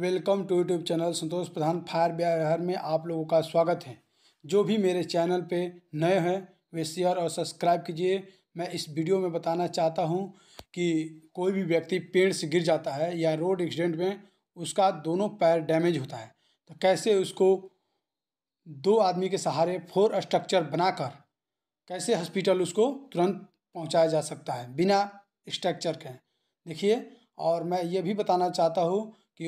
welcome to YouTube channel Santosh Pradhan fire Bihar में आप लोगों का स्वागत है जो भी मेरे चैनल पे नए हैं वे शेयर और सब्सक्राइब कीजिए मैं इस वीडियो में बताना चाहता हूं कि कोई भी व्यक्ति पेड़ से गिर जाता है या रोड एक्सीडेंट में उसका दोनों पैर डैमेज होता है तो कैसे उसको दो आदमी के सहारे फोर स्ट्रक्चर बनाकर कैसे हॉस्पिटल उसको तुरंत पहुँचाया जा सकता है बिना स्ट्रक्चर के देखिए और मैं ये भी बताना चाहता हूँ कि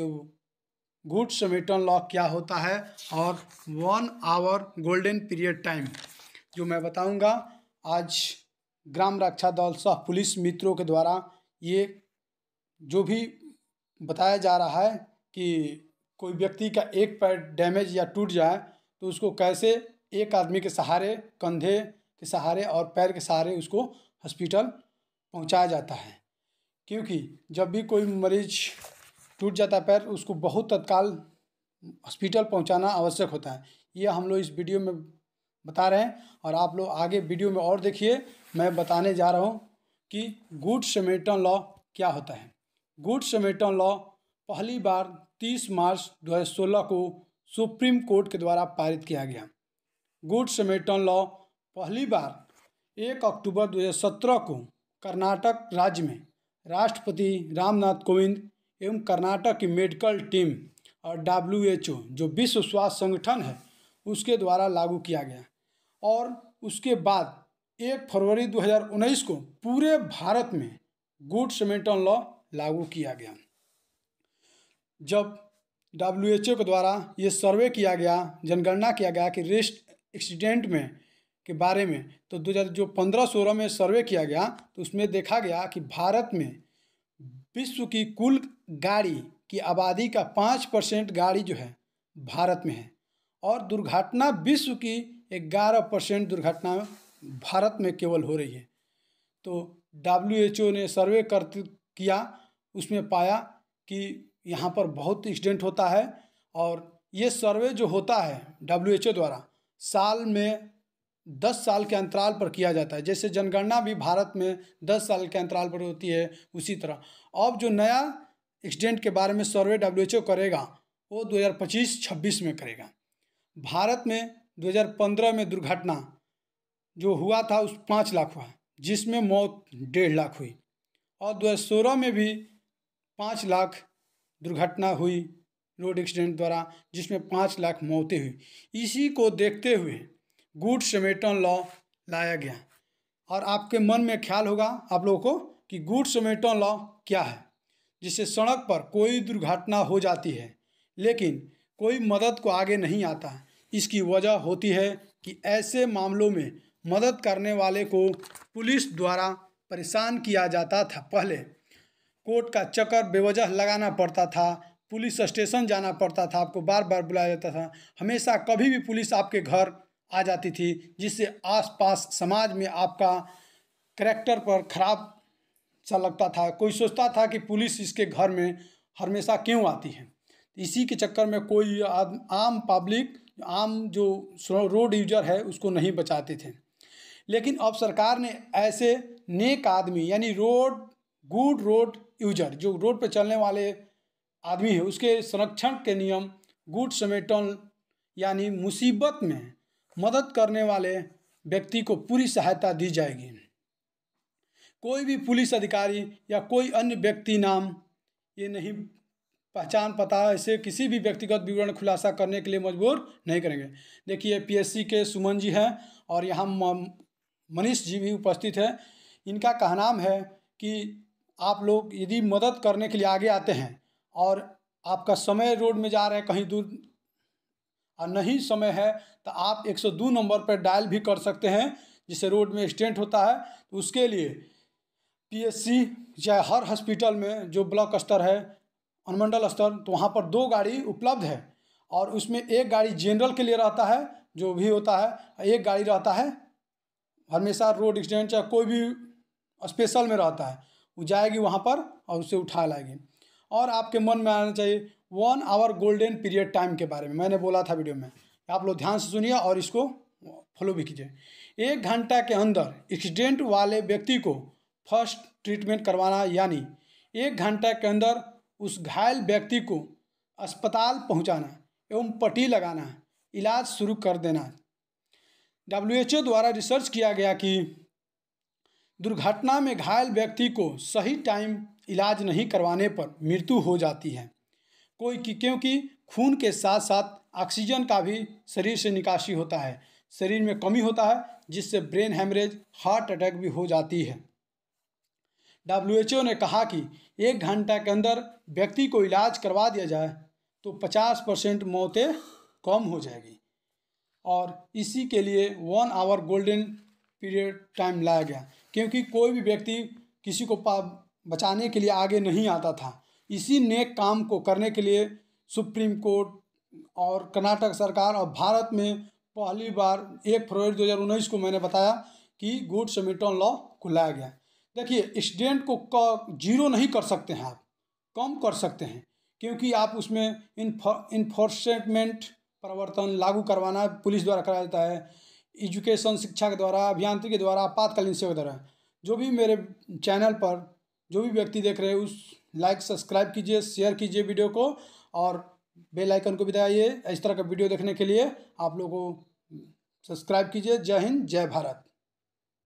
गुड समेटन लॉक क्या होता है और one hour golden period time जो मैं बताऊंगा आज ग्राम रक्षा दल सह पुलिस मित्रों के द्वारा ये जो भी बताया जा रहा है कि कोई व्यक्ति का एक पैर डैमेज या टूट जाए तो उसको कैसे एक आदमी के सहारे कंधे के सहारे और पैर के सहारे उसको हॉस्पिटल पहुंचाया जाता है क्योंकि जब भी कोई मरीज टूट जाता है पैर उसको बहुत तत्काल हॉस्पिटल पहुंचाना आवश्यक होता है यह हम लोग इस वीडियो में बता रहे हैं और आप लोग आगे वीडियो में और देखिए मैं बताने जा रहा हूँ कि गुड समेटन लॉ क्या होता है गुड समेटन लॉ पहली बार 30 मार्च 2016 को सुप्रीम कोर्ट के द्वारा पारित किया गया गुड समेटन लॉ पहली बार 1 अक्टूबर 2017 को कर्नाटक राज्य में राष्ट्रपति रामनाथ कोविंद एवं कर्नाटक की मेडिकल टीम और डब्ल्यू एच ओ जो विश्व स्वास्थ्य संगठन है उसके द्वारा लागू किया गया और उसके बाद एक फरवरी 2019 को पूरे भारत में गुड समेटन लॉ लागू किया गया जब डब्ल्यूएचओ एच ओ के द्वारा ये सर्वे किया गया जनगणना किया गया कि रेस्ट एक्सीडेंट में के बारे में तो दो हज़ार जो पंद्रह सोलह में सर्वे किया गया तो उसमें देखा गया कि भारत में विश्व की कुल गाड़ी की आबादी का पाँच परसेंट गाड़ी जो है भारत में है और दुर्घटना विश्व की ग्यारह परसेंट दुर्घटना भारत में केवल हो रही है तो डब्ल्यू एच ओ ने सर्वे कर किया उसमें पाया कि यहाँ पर बहुत एक्सीडेंट होता है और ये सर्वे जो होता है डब्ल्यू एच ओ द्वारा साल में दस साल के अंतराल पर किया जाता है जैसे जनगणना भी भारत में दस साल के अंतराल पर होती है उसी तरह अब जो नया एक्सीडेंट के बारे में सर्वे डब्ल्यू करेगा वो 2025-26 में करेगा भारत में 2015 में दुर्घटना जो हुआ था उस पाँच लाख हुआ जिसमें मौत डेढ़ लाख हुई और 2016 में भी पाँच लाख दुर्घटना हुई रोड एक्सीडेंट द्वारा जिसमें पाँच लाख मौतें हुई इसी को देखते हुए गुड समेटन लॉ लाया गया और आपके मन में ख्याल होगा आप लोगों को कि गुड समेटन लॉ क्या है जिससे सड़क पर कोई दुर्घटना हो जाती है लेकिन कोई मदद को आगे नहीं आता इसकी वजह होती है कि ऐसे मामलों में मदद करने वाले को पुलिस द्वारा परेशान किया जाता था पहले कोर्ट का चक्कर बेवजह लगाना पड़ता था पुलिस स्टेशन जाना पड़ता था आपको बार बार बुलाया जाता था हमेशा कभी भी पुलिस आपके घर आ जाती थी जिससे आसपास समाज में आपका करैक्टर पर खराब अच्छा लगता था कोई सोचता था कि पुलिस इसके घर में हमेशा क्यों आती है इसी के चक्कर में कोई आम पब्लिक आम जो रोड यूजर है उसको नहीं बचाते थे लेकिन अब सरकार ने ऐसे नेक आदमी यानी रोड गुड रोड यूजर जो रोड पर चलने वाले आदमी है उसके संरक्षण के नियम गुड समेटन यानी मुसीबत में मदद करने वाले व्यक्ति को पूरी सहायता दी जाएगी कोई भी पुलिस अधिकारी या कोई अन्य व्यक्ति नाम ये नहीं पहचान पता ऐसे किसी भी व्यक्तिगत विवरण खुलासा करने के लिए मजबूर नहीं करेंगे देखिए पीएससी के सुमन जी हैं और यहाँ मनीष जी भी उपस्थित हैं इनका कहना है कि आप लोग यदि मदद करने के लिए आगे आते हैं और आपका समय रोड में जा रहे हैं कहीं दूर और नहीं समय है तो आप 102 नंबर पर डायल भी कर सकते हैं जिसे रोड में एक्सीडेंट होता है तो उसके लिए पीएससी या हर हॉस्पिटल में जो ब्लॉक स्तर है अनुमंडल स्तर तो वहाँ पर दो गाड़ी उपलब्ध है और उसमें एक गाड़ी जनरल के लिए रहता है जो भी होता है एक गाड़ी रहता है हमेशा रोड एक्सीडेंट या कोई भी स्पेशल में रहता है वो जाएगी वहाँ पर और उसे उठा लाएगी और आपके मन में आना चाहिए one hour golden period time के बारे में मैंने बोला था वीडियो में आप लोग ध्यान से सुनिए और इसको फॉलो भी कीजिए एक घंटा के अंदर एक्सीडेंट वाले व्यक्ति को फर्स्ट ट्रीटमेंट करवाना यानी एक घंटा के अंदर उस घायल व्यक्ति को अस्पताल पहुंचाना एवं पट्टी लगाना इलाज शुरू कर देना डब्ल्यू द्वारा रिसर्च किया गया कि दुर्घटना में घायल व्यक्ति को सही टाइम इलाज नहीं करवाने पर मृत्यु हो जाती है कोई की क्योंकि खून के साथ साथ ऑक्सीजन का भी शरीर से निकासी होता है शरीर में कमी होता है जिससे ब्रेन हेमरेज हार्ट अटैक भी हो जाती है ओ ने कहा कि एक घंटा के अंदर व्यक्ति को इलाज करवा दिया जाए तो पचास परसेंट मौतें कम हो जाएगी और इसी के लिए one hour golden period time लाया गया क्योंकि कोई भी व्यक्ति किसी को पा बचाने के लिए आगे नहीं आता था इसी नेक काम को करने के लिए सुप्रीम कोर्ट और कर्नाटक सरकार और भारत में पहली बार एक फरवरी 2019 को मैंने बताया कि गुड समिटन लॉ को लाया गया देखिए स्टूडेंट को क जीरो नहीं कर सकते हैं आप कम कर सकते हैं क्योंकि आप उसमें इन्फोर्समेंट परिवर्तन लागू करवाना पुलिस द्वारा कराया जाता है एजुकेशन शिक्षा के द्वारा अभियांत्रिकी के द्वारा आपातकालीन सेवा द्वारा जो भी मेरे चैनल पर जो भी व्यक्ति देख रहे हैं उस लाइक सब्सक्राइब कीजिए शेयर कीजिए वीडियो को और बेल आइकन को भी दबाइए इस तरह का वीडियो देखने के लिए आप लोगों को सब्सक्राइब कीजिए जय हिंद जय भारत